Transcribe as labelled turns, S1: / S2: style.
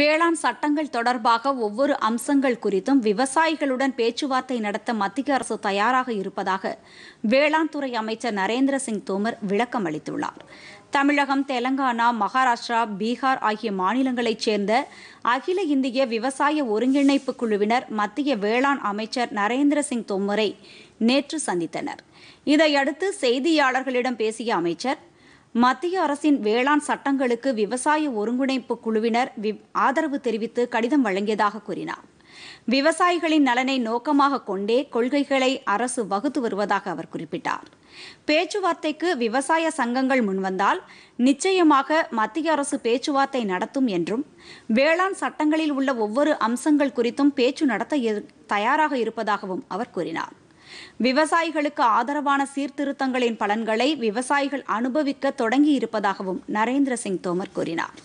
S1: வேளாண் சட்டங்கள் தொடர்பாக ஒவ்வொரு அம்சங்கள் குறித்தும் விவசாயிகளுடன் பேச்சுவார்த்தை நடத்த மத்திய அரசு தயாராக இருப்பதாக வேளாண் துறை அமைச்சர் நரேந்திர சிங் தோமர் விளக்கம் அளித்துள்ளார் தமிழகம் தெலங்கானா மகாராஷ்டிரா பீகார் ஆகிய மாநிலங்களைச் சேர்ந்த அகில இந்திய விவசாய ஒருங்கிணைப்பு குழுவினர் மத்திய வேளாண் அமைச்சர் நரேந்திர சிங் தோமரை நேற்று சந்தித்தனர் இதையடுத்து செய்தியாளர்களிடம் பேசிய அமைச்சர் மத்திய அரசின் வேளாண் சட்டங்களுக்கு விவசாய ஒருங்கிணைப்பு குழுவினர் ஆதரவு தெரிவித்து கடிதம் வழங்கியதாக கூறினார் விவசாயிகளின் நலனை நோக்கமாக கொண்டே கொள்கைகளை அரசு வகுத்து வருவதாக அவர் குறிப்பிட்டார் பேச்சுவார்த்தைக்கு விவசாய சங்கங்கள் முன்வந்தால் நிச்சயமாக மத்திய அரசு பேச்சுவார்த்தை நடத்தும் என்றும் வேளாண் சட்டங்களில் உள்ள ஒவ்வொரு அம்சங்கள் குறித்தும் பேச்சு நடத்த தயாராக இருப்பதாகவும் அவர் கூறினார் விவசாயிகளுக்கு ஆதரவான சீர்திருத்தங்களின் பலன்களை விவசாயிகள் அனுபவிக்க தொடங்கியிருப்பதாகவும் நரேந்திர சிங் தோமர் கூறினார்